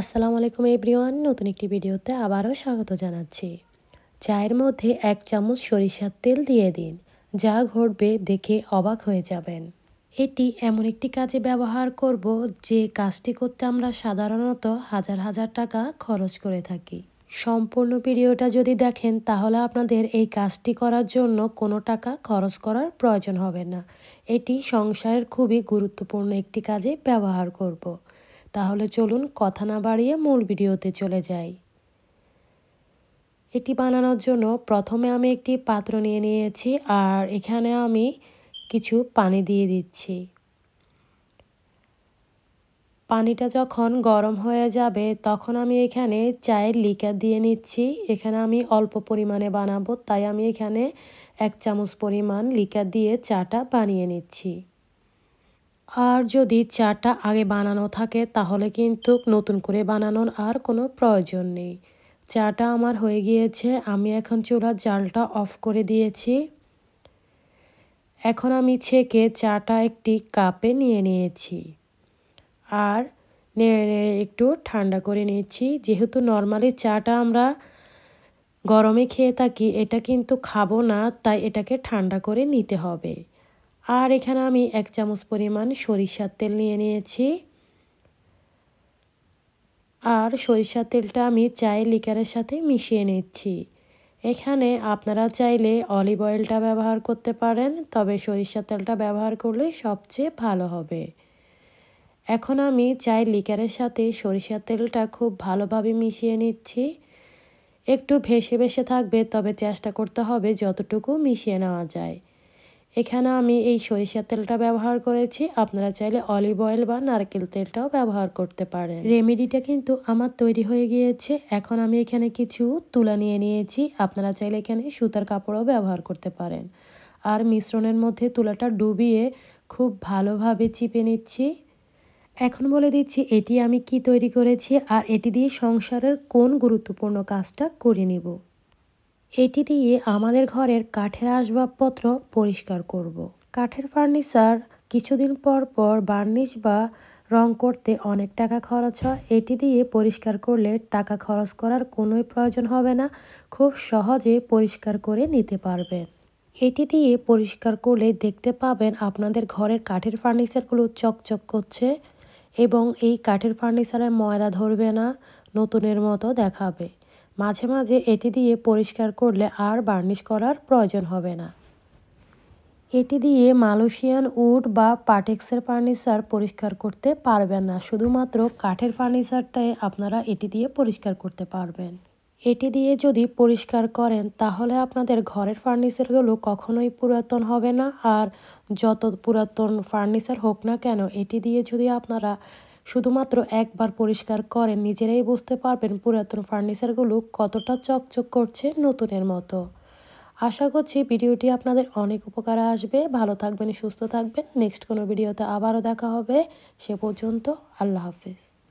আসসালামু আলাইকুম এভরিওয়ান নতুন একটি ভিডিওতে আবারও স্বাগত জানাচ্ছি চায়ের মধ্যে এক চামচ সরিষার তেল দিয়ে দিন যা ঘটবে দেখে অবাক হয়ে যাবেন এটি এমন একটি কাজে ব্যবহার করব যে কাজটি করতে আমরা সাধারণত হাজার হাজার টাকা খরচ করে থাকি সম্পূর্ণ ভিডিওটা যদি দেখেন তাহলে আপনাদের এই কাজটি করার জন্য কোনো টাকা খরচ করার প্রয়োজন হবে না এটি সংসারের খুবই গুরুত্বপূর্ণ একটি কাজে ব্যবহার করব। তাহলে চলুন কথা না বাড়িয়ে মূল ভিডিওতে চলে যাই এটি বানানোর জন্য প্রথমে আমি একটি পাত্র নিয়ে নিয়েছি আর এখানে আমি কিছু পানি দিয়ে দিচ্ছি পানিটা যখন গরম হয়ে যাবে তখন আমি এখানে চায়ের লিকার দিয়ে নিচ্ছি এখানে আমি অল্প পরিমাণে বানাবো তাই আমি এখানে এক চামচ পরিমাণ লিকার দিয়ে চাটা বানিয়ে নিচ্ছি আর যদি চাটা আগে বানানো থাকে তাহলে কিন্তু নতুন করে বানানোর আর কোনো প্রয়োজন নেই চাটা আমার হয়ে গিয়েছে আমি এখন চুলার জালটা অফ করে দিয়েছি এখন আমি ছেঁকে চাটা একটি কাপে নিয়ে নিয়েছি আর নেড়ে নেড়ে একটু ঠান্ডা করে নিয়েছি যেহেতু নর্মালি চাটা আমরা গরমে খেয়ে থাকি এটা কিন্তু খাবো না তাই এটাকে ঠান্ডা করে নিতে হবে আর এখানে আমি এক চামচ পরিমাণ সরিষার তেল নিয়ে নিয়েছি আর সরিষার তেলটা আমি চায়ের লিকারের সাথে মিশিয়ে নিচ্ছি এখানে আপনারা চাইলে অলিভ অয়েলটা ব্যবহার করতে পারেন তবে সরিষার তেলটা ব্যবহার করলে সবচেয়ে ভালো হবে এখন আমি চায়ের লিকারের সাথে সরিষার তেলটা খুব ভালোভাবে মিশিয়ে নিচ্ছি একটু ভেসে ভেসে থাকবে তবে চেষ্টা করতে হবে যতটুকু মিশিয়ে নেওয়া যায় এখানে আমি এই সরিষার তেলটা ব্যবহার করেছি আপনারা চাইলে অলিভ অয়েল বা নারকেল তেলটাও ব্যবহার করতে পারেন রেমেডিটা কিন্তু আমার তৈরি হয়ে গিয়েছে এখন আমি এখানে কিছু তুলা নিয়ে নিয়েছি আপনারা চাইলে এখানে সুতার কাপড়ও ব্যবহার করতে পারেন আর মিশ্রণের মধ্যে তুলাটা ডুবিয়ে খুব ভালোভাবে চিপে নিচ্ছি এখন বলে দিচ্ছি এটি আমি কি তৈরি করেছি আর এটি দিয়ে সংসারের কোন গুরুত্বপূর্ণ কাজটা করে নেব এটি দিয়ে আমাদের ঘরের কাঠের আসবাবপত্র পরিষ্কার করব। কাঠের ফার্নিচার কিছুদিন পর পর বার্নিশ বা রং করতে অনেক টাকা খরচ হয় এটি দিয়ে পরিষ্কার করলে টাকা খরচ করার কোনোই প্রয়োজন হবে না খুব সহজে পরিষ্কার করে নিতে পারবেন এটি দিয়ে পরিষ্কার করলে দেখতে পাবেন আপনাদের ঘরের কাঠের ফার্নিচারগুলো চকচক করছে এবং এই কাঠের ফার্নিচারে ময়লা ধরবে না নতুনের মতো দেখাবে মাঝে মাঝে এটি দিয়ে পরিষ্কার করলে আর বার্নিশ করার প্রয়োজন হবে না এটি দিয়ে মালয়েশিয়ান উড বা পাটেক্সের ফার্নিচার পরিষ্কার করতে পারবেন না শুধুমাত্র কাঠের ফার্নিচারটাই আপনারা এটি দিয়ে পরিষ্কার করতে পারবেন এটি দিয়ে যদি পরিষ্কার করেন তাহলে আপনাদের ঘরের ফার্নিচারগুলো কখনোই পুরাতন হবে না আর যত পুরাতন ফার্নিচার হোক না কেন এটি দিয়ে যদি আপনারা শুধুমাত্র একবার পরিষ্কার করেন নিজেরাই বুঝতে পারবেন পুরাতন ফার্নিচারগুলো কতটা চকচক করছে নতুনের মতো আশা করছি ভিডিওটি আপনাদের অনেক উপকারে আসবে ভালো থাকবেন সুস্থ থাকবেন নেক্সট কোনো ভিডিওতে আবারও দেখা হবে সে পর্যন্ত আল্লাহ হাফিজ